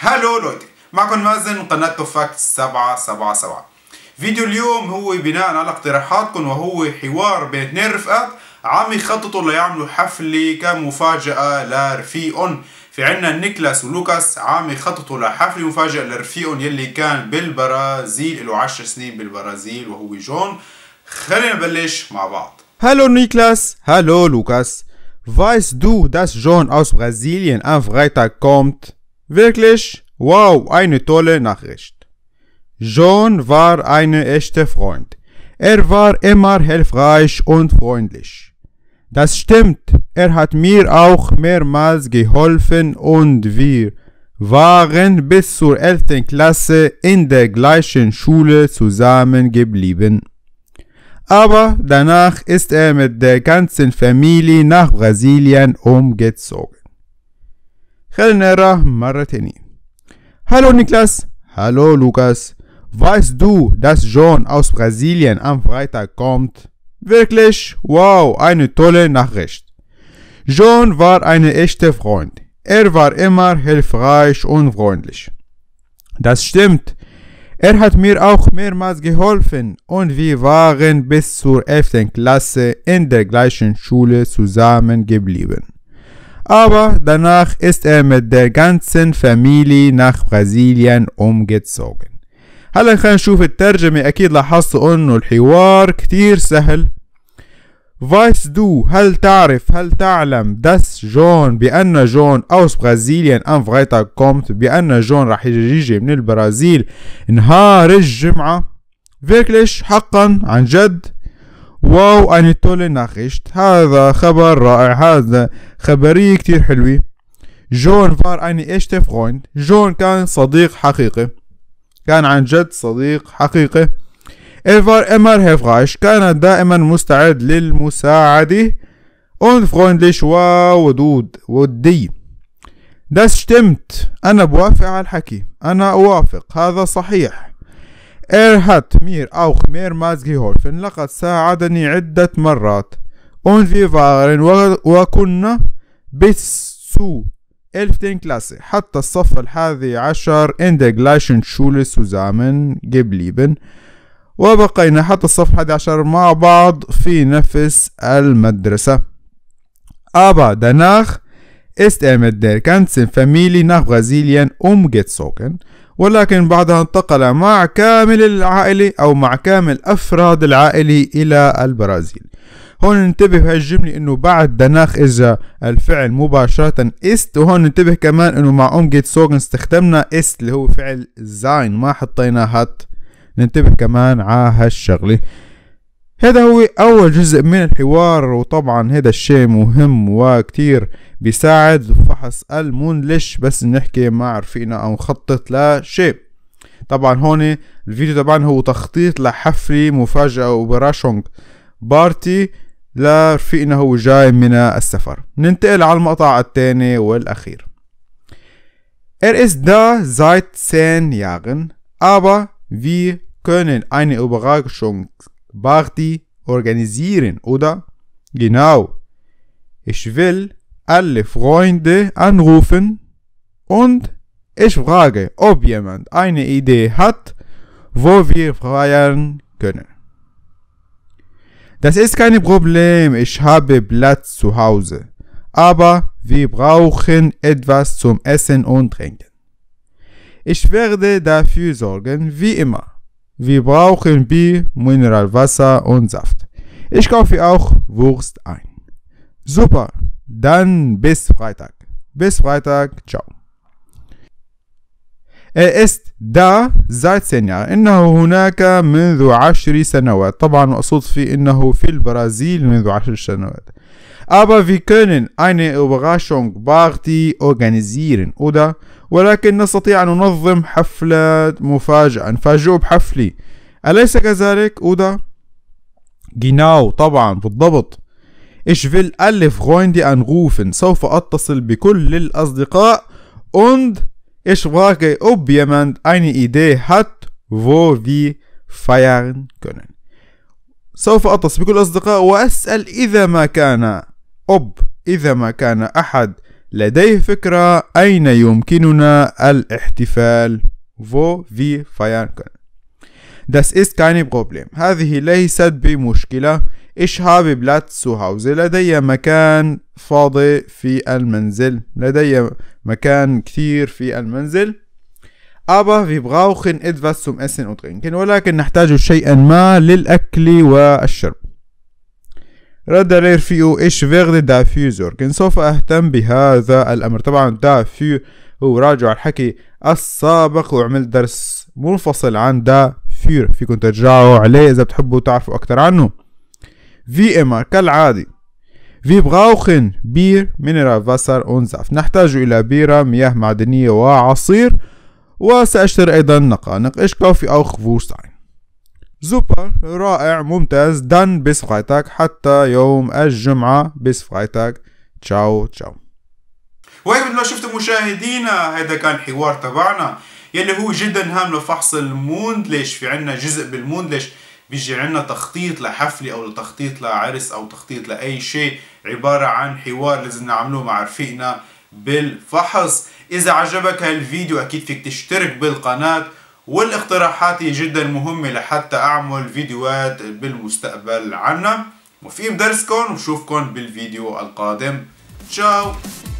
هالو لوتي معكم مازن قناة توفاك 777 فيديو اليوم هو بناء على اقتراحاتكم وهو حوار بين اثنين رفقات عم يخططوا ليعملوا حفلة كمفاجأة لرفيقهم في عنا نيكلاس ولوكاس عم يخططوا لحفلة مفاجأة لرفيقهم يلي كان بالبرازيل له 10 سنين بالبرازيل وهو جون خلينا نبلش مع بعض هالو نيكلاس هالو لوكاس فايس دو داس جون اوس برازيليان ان Freitag كومت Wirklich? Wow, eine tolle Nachricht. John war ein echter Freund. Er war immer hilfreich und freundlich. Das stimmt, er hat mir auch mehrmals geholfen und wir waren bis zur 11. Klasse in der gleichen Schule zusammengeblieben. Aber danach ist er mit der ganzen Familie nach Brasilien umgezogen. Kellnerer Maratini. Hallo Niklas, hallo Lukas. Weißt du, dass John aus Brasilien am Freitag kommt? Wirklich? Wow, eine tolle Nachricht. John war ein echter Freund. Er war immer hilfreich und freundlich. Das stimmt. Er hat mir auch mehrmals geholfen und wir waren bis zur 11. Klasse in der gleichen Schule zusammengeblieben. aber danach ist er mit der ganzen Familie nach Brasilien umgezogen هلا خلينا نشوف الترجمة أكيد لاحظتوا إنه الحوار كتير سهل فايس دو هل تعرف هل تعلم داس جون بأن جون أوس برازيليان أم فغيتا كومت بأن جون راح يجي من البرازيل نهار الجمعة فيركليش حقا عن جد واو أنيتولي تولي ناخشت هذا خبر رائع هذا خبرية كتير حلوة جون فار أني إيش فرويند جون كان صديق حقيقي كان عن جد صديق حقيقي الفار امر هيفغاش كان دائما مستعد للمساعدة und واو ودود ودي داس شتمت أنا بوافق على الحكي أنا أوافق هذا صحيح Er hat mir auch mehrmals geholfen. لقد ساعدني عدة مرات. Und wir waren وكنا bis zu 11. Klasse حتى الصف الحادي عشر in der gleichen Schule zusammen geblieben. وبقينا حتى الصف الحادي عشر مع بعض في نفس المدرسة. Aber danach ist er mit der ganzen Familie nach Brasilien umgezogen. ولكن بعدها انتقل مع كامل العائلة أو مع كامل أفراد العائلة إلى البرازيل هون ننتبه بهالجملة انه بعد دناخ اجا الفعل مباشرة است وهون ننتبه كمان انه مع ام جيت سوغن استخدمنا است اللي هو فعل زاين ما حطينا هات ننتبه كمان على هالشغلة هذا هو أول جزء من الحوار وطبعا هذا الشيء مهم وكتير بيساعد فحص ليش بس نحكي مع رفيقنا أو نخطط لشيء طبعا هون الفيديو تبعنا هو تخطيط لحفلة مفاجأة وبراشونج بارتي لرفيقنا هو جاي من السفر ننتقل على المقطع الثاني والأخير Er ist da seit zehn Jahren, aber wir können eine Überraschung Party organisieren, oder? Genau. Ich will alle Freunde anrufen und ich frage, ob jemand eine Idee hat, wo wir feiern können. Das ist kein Problem, ich habe Platz zu Hause. Aber wir brauchen etwas zum Essen und Trinken. Ich werde dafür sorgen, wie immer. Wir brauchen Bier, Mineralwasser und Saft. Ich kaufe auch Wurst ein. Super, dann bis Freitag. Bis Freitag, ciao. Er ist دا زائد سنة إنه هناك منذ عشر سنوات طبعا مقصود في إنه في البرازيل منذ عشر سنوات Aber wir können eine Überraschung Party organisieren, oder? ولكن نستطيع أن ننظم حفلة مفاجأة نفاجئه بحفلي أليس كذلك أودا؟ جيناو طبعا بالضبط إيش Ich ألف غويندي أن غوفن سوف أتصل بكل الأصدقاء أند إيش frage أوب jemand أيني إيدي هات فو في فايرن كونن سوف أتصل بكل الأصدقاء وأسأل إذا ما كان أوب إذا ما كان أحد لديه فكرة أين يمكننا الاحتفال فو في feiern داس Das ist بروبليم هذه ليست بمشكلة. إيش هابي بلات سو Hause. لدي مكان فاضي في المنزل. لدي مكان كثير في المنزل. أبا في بغاوخن etwas zum Essen ولكن نحتاج شيئا ما للأكل والشرب. رد عليه رفيقه ايش فيغد دافيوزر كان سوف اهتم بهذا الامر طبعا دافيو هو راجع الحكي السابق وعمل درس منفصل عن دا دافير فيكم ترجعوا عليه اذا بتحبوا تعرفوا اكثر عنه في اما كالعادي في بغاوخن بير مينرال فاسر اونزاف نحتاج الى بيرة مياه معدنية وعصير وسأشتري ايضا نقانق كوفي او خفوشتاين سوبر رائع ممتاز دن بس فرايتاك حتى يوم الجمعة بس فرايتاك تشاو تشاو وهيك مثل ما شفتوا مشاهدينا هذا كان حوار تبعنا يلي هو جدا هام لفحص ليش في عنا جزء ليش بيجي عنا تخطيط لحفلة أو تخطيط لعرس أو تخطيط لأي شيء عبارة عن حوار لازم نعمله مع رفيقنا بالفحص إذا عجبك هالفيديو أكيد فيك تشترك بالقناة والاقتراحات جدا مهمة لحتى أعمل فيديوهات بالمستقبل عنها وفي بدرسكم وشوفكم بالفيديو القادم تشاو